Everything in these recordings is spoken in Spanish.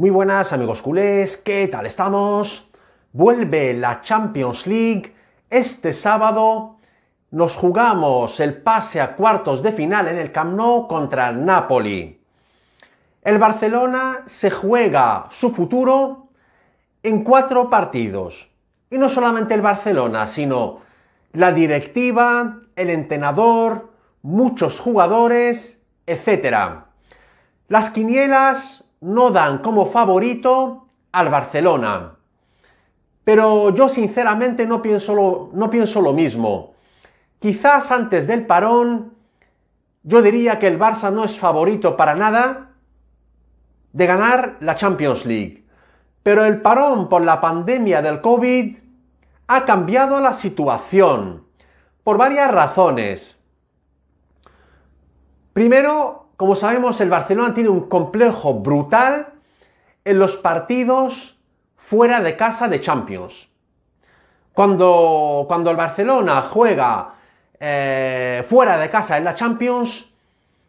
Muy buenas amigos culés, ¿qué tal estamos? Vuelve la Champions League. Este sábado nos jugamos el pase a cuartos de final en el Camp Nou contra el Napoli. El Barcelona se juega su futuro en cuatro partidos. Y no solamente el Barcelona, sino la directiva, el entrenador, muchos jugadores, etc. Las quinielas no dan como favorito al Barcelona. Pero yo sinceramente no pienso lo, no pienso lo mismo. Quizás antes del parón yo diría que el Barça no es favorito para nada de ganar la Champions League. Pero el parón por la pandemia del COVID ha cambiado la situación por varias razones. Primero, como sabemos, el Barcelona tiene un complejo brutal en los partidos fuera de casa de Champions. Cuando, cuando el Barcelona juega eh, fuera de casa en la Champions,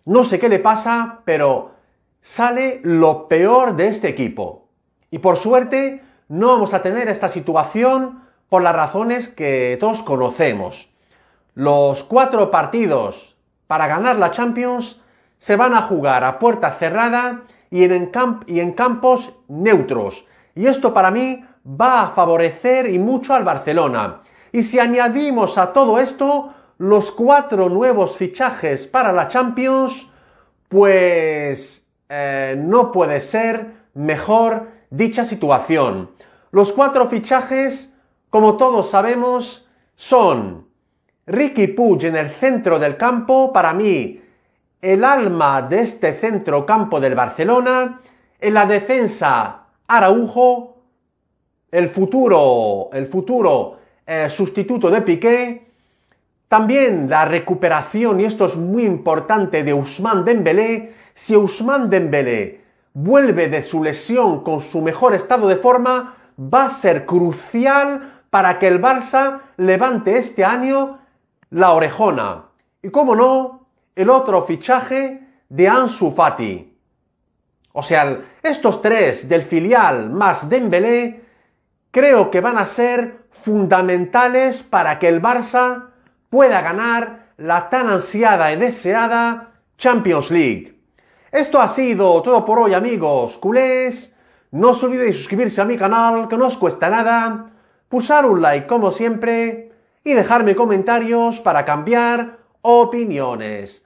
no sé qué le pasa, pero sale lo peor de este equipo. Y por suerte no vamos a tener esta situación por las razones que todos conocemos. Los cuatro partidos para ganar la Champions se van a jugar a puerta cerrada y en, campos neutros. Y esto para mí va a favorecer y mucho al Barcelona. Y si añadimos a todo esto los cuatro nuevos fichajes para la Champions, pues eh, no puede ser mejor dicha situación. Los cuatro fichajes, como todos sabemos, son Ricky Puig en el centro del campo, para mí el alma de este centro campo del Barcelona, en la defensa Araujo, el futuro, el futuro eh, sustituto de Piqué, también la recuperación, y esto es muy importante, de Usman Dembélé, si Usman Dembélé vuelve de su lesión con su mejor estado de forma, va a ser crucial para que el Barça levante este año la orejona. Y cómo no, el otro fichaje de Ansu Fati. O sea, estos tres del filial más Dembélé creo que van a ser fundamentales para que el Barça pueda ganar la tan ansiada y deseada Champions League. Esto ha sido todo por hoy amigos culés. No os olvidéis suscribirse a mi canal, que no os cuesta nada, pulsar un like como siempre y dejarme comentarios para cambiar opiniones.